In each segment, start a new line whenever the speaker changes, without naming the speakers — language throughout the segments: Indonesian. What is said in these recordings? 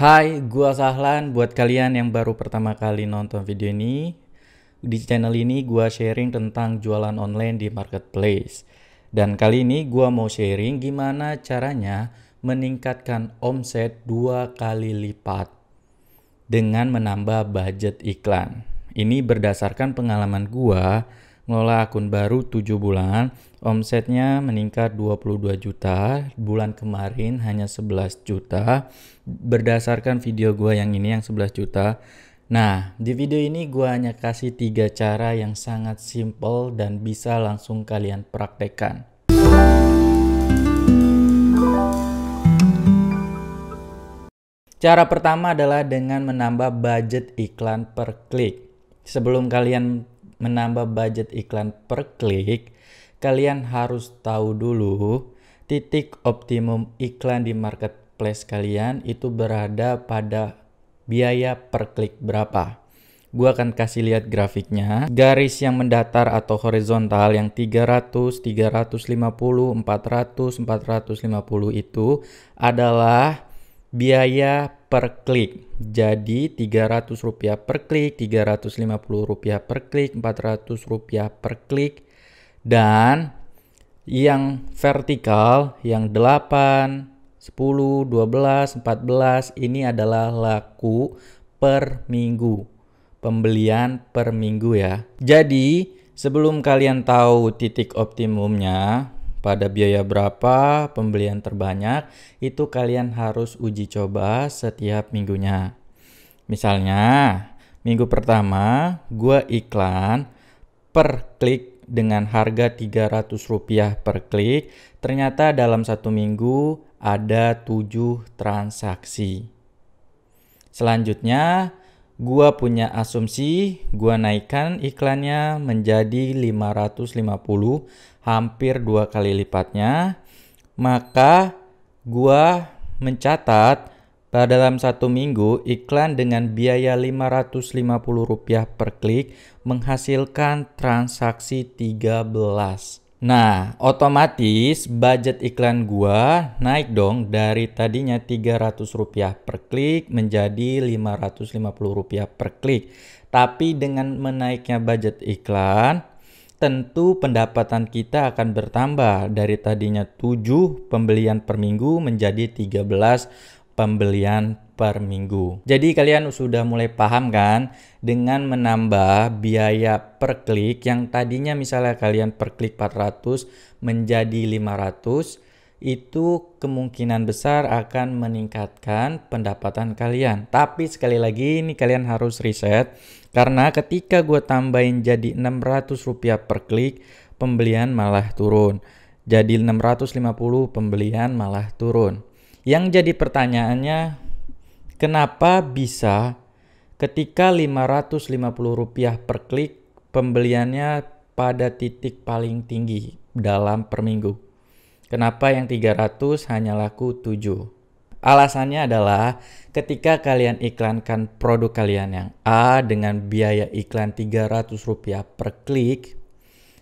Hai, gua Sahlan. Buat kalian yang baru pertama kali nonton video ini, di channel ini gua sharing tentang jualan online di marketplace. Dan kali ini gua mau sharing gimana caranya meningkatkan omset dua kali lipat dengan menambah budget iklan. Ini berdasarkan pengalaman gua ngelola akun baru 7 bulan, omsetnya meningkat 22 juta, bulan kemarin hanya 11 juta, berdasarkan video gua yang ini yang 11 juta. Nah, di video ini gua hanya kasih tiga cara yang sangat simple dan bisa langsung kalian praktekkan. Cara pertama adalah dengan menambah budget iklan per klik. Sebelum kalian menambah budget iklan per klik, kalian harus tahu dulu titik optimum iklan di marketplace kalian itu berada pada biaya per klik berapa. Gua akan kasih lihat grafiknya. Garis yang mendatar atau horizontal yang 300, 350, 400, 450 itu adalah biaya per klik. Jadi Rp300 per klik, Rp350 per klik, Rp400 per klik. Dan yang vertikal yang 8, 10, 12, 14 ini adalah laku per minggu. Pembelian per minggu ya. Jadi sebelum kalian tahu titik optimumnya, pada biaya berapa pembelian terbanyak, itu kalian harus uji coba setiap minggunya. Misalnya, minggu pertama gue iklan per klik dengan harga Rp300 per klik, ternyata dalam satu minggu ada 7 transaksi. Selanjutnya, gua punya asumsi gua naikkan iklannya menjadi 550 hampir dua kali lipatnya maka gua mencatat pada dalam satu minggu, iklan dengan biaya 550 rupiah per klik menghasilkan transaksi 13. Nah, otomatis budget iklan gua naik dong dari tadinya Rp300 per klik menjadi Rp550 per klik. Tapi dengan menaiknya budget iklan, tentu pendapatan kita akan bertambah dari tadinya 7 pembelian per minggu menjadi 13 pembelian per minggu. Jadi kalian sudah mulai paham kan dengan menambah biaya per klik yang tadinya misalnya kalian per klik 400 menjadi 500 itu kemungkinan besar akan meningkatkan pendapatan kalian. Tapi sekali lagi ini kalian harus riset karena ketika gue tambahin jadi 600 rupiah per klik pembelian malah turun. Jadi 650 pembelian malah turun. Yang jadi pertanyaannya, kenapa bisa ketika rp rupiah per klik pembeliannya pada titik paling tinggi dalam per minggu? Kenapa yang 300 hanya laku 7? Alasannya adalah ketika kalian iklankan produk kalian yang A dengan biaya iklan rp rupiah per klik,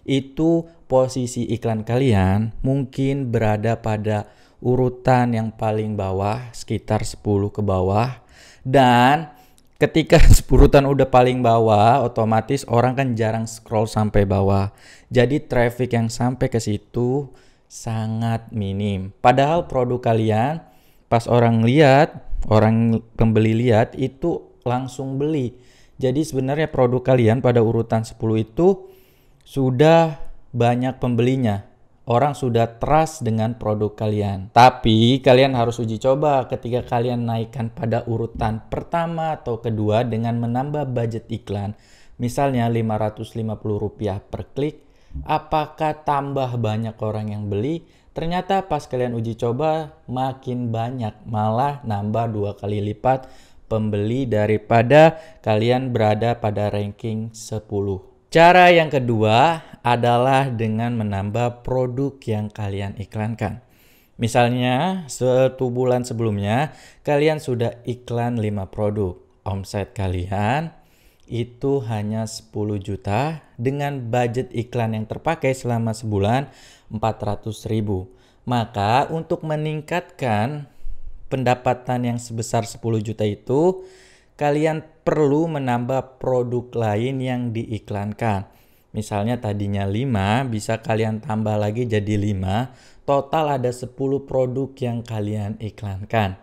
itu posisi iklan kalian mungkin berada pada urutan yang paling bawah sekitar 10 ke bawah dan ketika urutan udah paling bawah otomatis orang kan jarang scroll sampai bawah. Jadi traffic yang sampai ke situ sangat minim. Padahal produk kalian pas orang lihat, orang pembeli lihat itu langsung beli. Jadi sebenarnya produk kalian pada urutan 10 itu sudah banyak pembelinya orang sudah trust dengan produk kalian. Tapi kalian harus uji coba ketika kalian naikkan pada urutan pertama atau kedua dengan menambah budget iklan. Misalnya Rp550 per klik, apakah tambah banyak orang yang beli? Ternyata pas kalian uji coba makin banyak, malah nambah dua kali lipat pembeli daripada kalian berada pada ranking 10. Cara yang kedua adalah dengan menambah produk yang kalian iklankan. Misalnya, satu bulan sebelumnya kalian sudah iklan 5 produk. Omset kalian itu hanya 10 juta dengan budget iklan yang terpakai selama sebulan 400 ribu. Maka untuk meningkatkan pendapatan yang sebesar 10 juta itu kalian perlu menambah produk lain yang diiklankan. Misalnya tadinya 5, bisa kalian tambah lagi jadi 5. Total ada 10 produk yang kalian iklankan.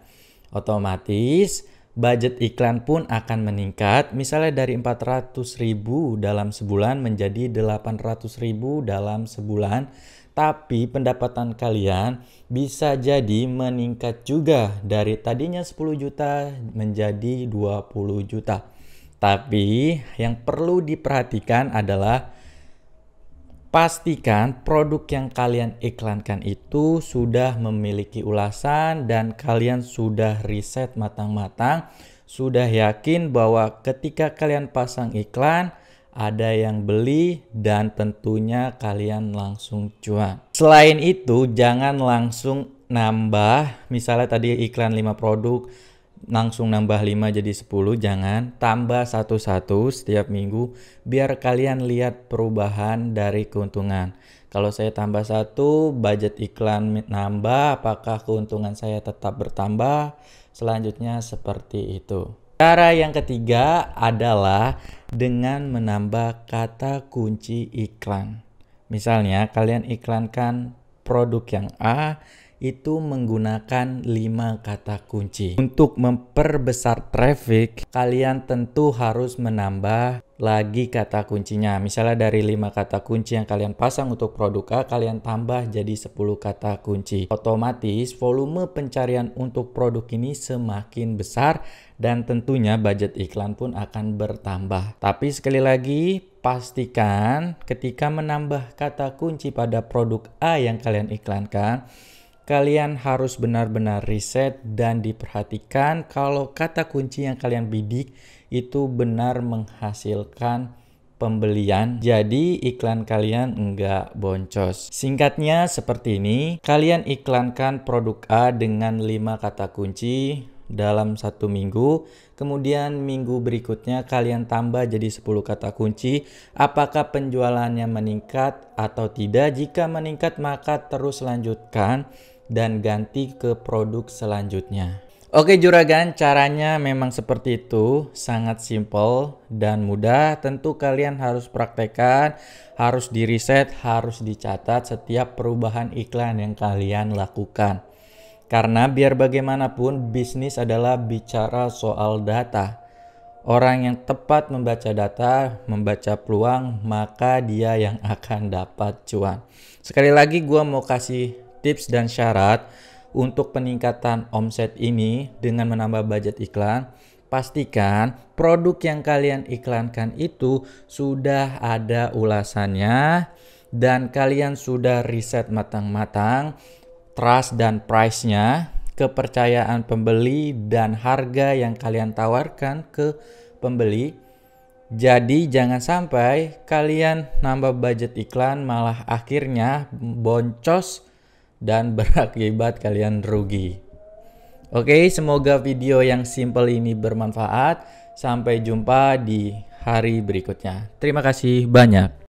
Otomatis budget iklan pun akan meningkat misalnya dari 400 ribu dalam sebulan menjadi 800 ribu dalam sebulan tapi pendapatan kalian bisa jadi meningkat juga dari tadinya 10 juta menjadi 20 juta tapi yang perlu diperhatikan adalah Pastikan produk yang kalian iklankan itu sudah memiliki ulasan dan kalian sudah riset matang-matang, sudah yakin bahwa ketika kalian pasang iklan, ada yang beli dan tentunya kalian langsung cuan. Selain itu, jangan langsung nambah misalnya tadi iklan 5 produk langsung nambah 5 jadi 10 jangan tambah satu-satu setiap minggu biar kalian lihat perubahan dari keuntungan kalau saya tambah satu budget iklan nambah apakah keuntungan saya tetap bertambah selanjutnya seperti itu cara yang ketiga adalah dengan menambah kata kunci iklan misalnya kalian iklankan produk yang A itu menggunakan lima kata kunci. Untuk memperbesar traffic, kalian tentu harus menambah lagi kata kuncinya. Misalnya dari lima kata kunci yang kalian pasang untuk produk A, kalian tambah jadi 10 kata kunci. Otomatis volume pencarian untuk produk ini semakin besar dan tentunya budget iklan pun akan bertambah. Tapi sekali lagi, pastikan ketika menambah kata kunci pada produk A yang kalian iklankan, kalian harus benar-benar riset dan diperhatikan kalau kata kunci yang kalian bidik itu benar menghasilkan pembelian jadi iklan kalian enggak boncos singkatnya seperti ini kalian iklankan produk A dengan 5 kata kunci dalam satu minggu kemudian minggu berikutnya kalian tambah jadi 10 kata kunci apakah penjualannya meningkat atau tidak jika meningkat maka terus lanjutkan dan ganti ke produk selanjutnya. Oke juragan, caranya memang seperti itu, sangat simple dan mudah. Tentu kalian harus praktekkan, harus di reset, harus dicatat setiap perubahan iklan yang kalian lakukan. Karena biar bagaimanapun bisnis adalah bicara soal data. Orang yang tepat membaca data, membaca peluang, maka dia yang akan dapat cuan. Sekali lagi gue mau kasih tips dan syarat untuk peningkatan omset ini dengan menambah budget iklan, pastikan produk yang kalian iklankan itu sudah ada ulasannya dan kalian sudah riset matang-matang trust dan price-nya, kepercayaan pembeli dan harga yang kalian tawarkan ke pembeli. Jadi jangan sampai kalian nambah budget iklan malah akhirnya boncos dan berakibat kalian rugi. Oke, semoga video yang simple ini bermanfaat. Sampai jumpa di hari berikutnya. Terima kasih banyak.